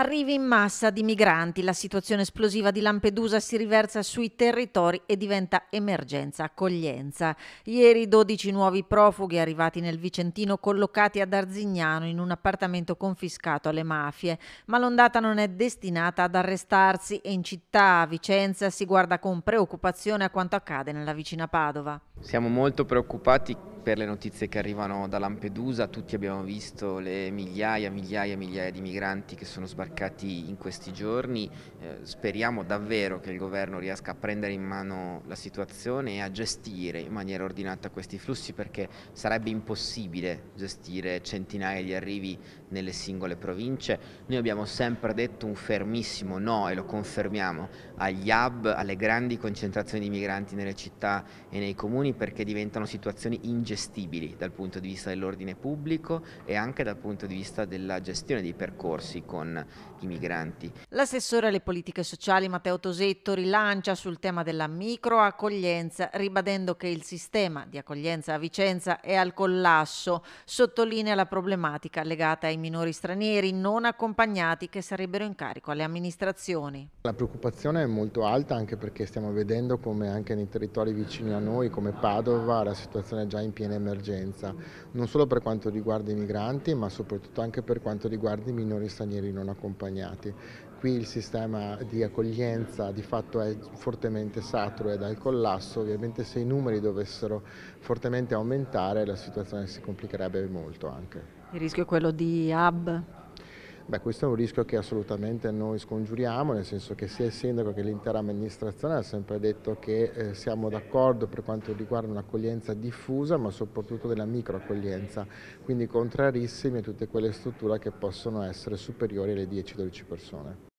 Arrivi in massa di migranti, la situazione esplosiva di Lampedusa si riversa sui territori e diventa emergenza accoglienza. Ieri 12 nuovi profughi arrivati nel Vicentino collocati ad Arzignano in un appartamento confiscato alle mafie, ma l'ondata non è destinata ad arrestarsi e in città a Vicenza si guarda con preoccupazione a quanto accade nella vicina Padova. Siamo molto preoccupati per le notizie che arrivano da Lampedusa, tutti abbiamo visto le migliaia, migliaia, migliaia di migranti che sono sbarcati in questi giorni, eh, speriamo davvero che il governo riesca a prendere in mano la situazione e a gestire in maniera ordinata questi flussi perché sarebbe impossibile gestire centinaia di arrivi nelle singole province. Noi abbiamo sempre detto un fermissimo no e lo confermiamo agli hub, alle grandi concentrazioni di migranti nelle città e nei comuni perché diventano situazioni ingenti gestibili dal punto di vista dell'ordine pubblico e anche dal punto di vista della gestione dei percorsi con i migranti. L'assessore alle politiche sociali Matteo Tosetto rilancia sul tema della microaccoglienza ribadendo che il sistema di accoglienza a Vicenza è al collasso, sottolinea la problematica legata ai minori stranieri non accompagnati che sarebbero in carico alle amministrazioni. La preoccupazione è molto alta anche perché stiamo vedendo come anche nei territori vicini a noi come Padova la situazione è già in piena emergenza, non solo per quanto riguarda i migranti ma soprattutto anche per quanto riguarda i minori stranieri non accompagnati. Qui il sistema di accoglienza di fatto è fortemente saturo ed al collasso, ovviamente se i numeri dovessero fortemente aumentare la situazione si complicherebbe molto anche. Il rischio è quello di hub Beh, questo è un rischio che assolutamente noi scongiuriamo, nel senso che sia il sindaco che l'intera amministrazione ha sempre detto che eh, siamo d'accordo per quanto riguarda un'accoglienza diffusa, ma soprattutto della microaccoglienza, quindi contrarissimi a tutte quelle strutture che possono essere superiori alle 10-12 persone.